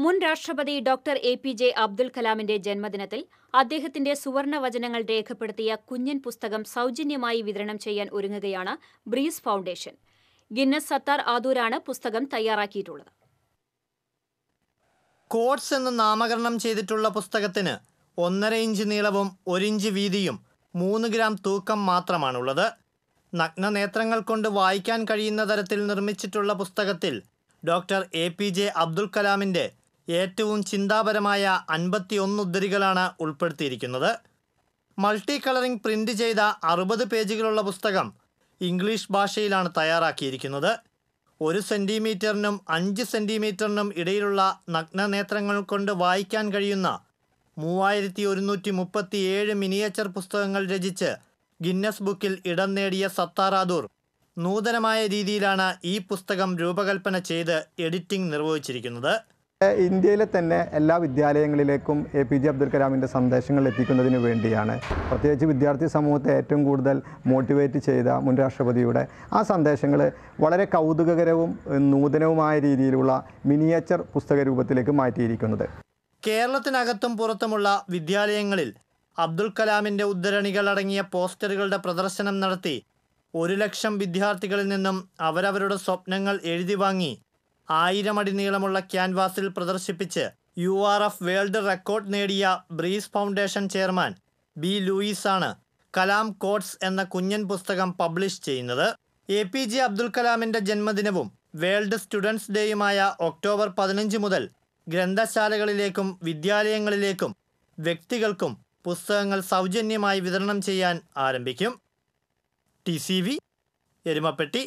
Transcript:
മുൻ രാഷ്ട്രപതി doctor A P J Abdul കലാമിന്റെ ജന്മദിനത്തിൽ അദ്ദേഹത്തിന്റെ സുവർണ വചനങ്ങൾ രേഖപ്പെടുത്തിയ കുഞ്ഞൻ പുസ്തകം സൌജന്യമായി വിതരണം ചെയ്യാൻ ഒരുങ്ങുകയാണ് ബ്രീസ് ഫൌണ്ടേഷൻ ഗിന്നസ് സത്താർ ആദൂരാണ് പുസ്തകം തയ്യാറാക്കിയിട്ടുള്ളത് കോഡ്സ് എന്ന് നാമകരണം ചെയ്തിട്ടുള്ള പുസ്തകത്തിന് ഒന്നര ഇഞ്ച് നീളവും ഒരിഞ്ച് വീതിയും മൂന്ന് ഗ്രാം തൂക്കം മാത്രമാണുള്ളത് നഗ്ന നേത്രങ്ങൾ കൊണ്ട് വായിക്കാൻ കഴിയുന്ന തരത്തിൽ നിർമ്മിച്ചിട്ടുള്ള പുസ്തകത്തിൽ doctor A P J Abdul കലാമിൻ്റെ ഏറ്റവും ചിന്താപരമായ അൻപത്തിയൊന്ന് ഉദ്ധരികളാണ് ഉൾപ്പെടുത്തിയിരിക്കുന്നത് മൾട്ടി കളറിംഗ് പ്രിന്റ് ചെയ്ത അറുപത് പേജുകളുള്ള പുസ്തകം ഇംഗ്ലീഷ് ഭാഷയിലാണ് തയ്യാറാക്കിയിരിക്കുന്നത് ഒരു സെൻറ്റിമീറ്ററിനും അഞ്ച് സെൻറ്റിമീറ്ററിനും ഇടയിലുള്ള നഗ്നനേത്രങ്ങൾ കൊണ്ട് വായിക്കാൻ കഴിയുന്ന മൂവായിരത്തി ഒരുന്നൂറ്റി മുപ്പത്തി ഏഴ് മിനിയേച്ചർ പുസ്തകങ്ങൾ രചിച്ച് ഗിന്നസ് ബുക്കിൽ ഇടം നേടിയ സത്താറാദൂർ നൂതനമായ രീതിയിലാണ് ഈ പുസ്തകം രൂപകൽപ്പന ചെയ്ത് എഡിറ്റിംഗ് നിർവഹിച്ചിരിക്കുന്നത് ഇന്ത്യയിലെ തന്നെ എല്ലാ വിദ്യാലയങ്ങളിലേക്കും എ പി ജെ അബ്ദുൽ കലാമിൻ്റെ സന്ദേശങ്ങൾ എത്തിക്കുന്നതിന് വേണ്ടിയാണ് പ്രത്യേകിച്ച് വിദ്യാർത്ഥി സമൂഹത്തെ ഏറ്റവും കൂടുതൽ മോട്ടിവേറ്റ് ചെയ്ത മുൻ രാഷ്ട്രപതിയുടെ ആ സന്ദേശങ്ങൾ വളരെ കൗതുകകരവും നൂതനവുമായ രീതിയിലുള്ള മിനിയേച്ചർ പുസ്തക രൂപത്തിലേക്ക് മാറ്റിയിരിക്കുന്നത് കേരളത്തിനകത്തും പുറത്തുമുള്ള വിദ്യാലയങ്ങളിൽ അബ്ദുൽ കലാമിൻ്റെ ഉദ്ധരണികൾ അടങ്ങിയ പോസ്റ്ററുകളുടെ പ്രദർശനം നടത്തി ഒരു ലക്ഷം വിദ്യാർത്ഥികളിൽ നിന്നും അവരവരുടെ സ്വപ്നങ്ങൾ എഴുതി വാങ്ങി ആയിരം അടി നീളമുള്ള ക്യാൻവാസിൽ പ്രദർശിപ്പിച്ച് U R F world record നേടിയ Breeze foundation chairman B Louis ആണ് കലാം കോഡ്സ് എന്ന കുഞ്ഞൻ പുസ്തകം പബ്ലിഷ് ചെയ്യുന്നത് എ പി ജെ അബ്ദുൽ കലാമിൻ്റെ ജന്മദിനവും വേൾഡ് സ്റ്റുഡൻസ് ഡേയുമായ ഒക്ടോബർ പതിനഞ്ച് മുതൽ ഗ്രന്ഥശാലകളിലേക്കും വിദ്യാലയങ്ങളിലേക്കും വ്യക്തികൾക്കും പുസ്തകങ്ങൾ സൗജന്യമായി വിതരണം ചെയ്യാൻ ആരംഭിക്കും ടി സി വി എരുമപ്പെട്ടി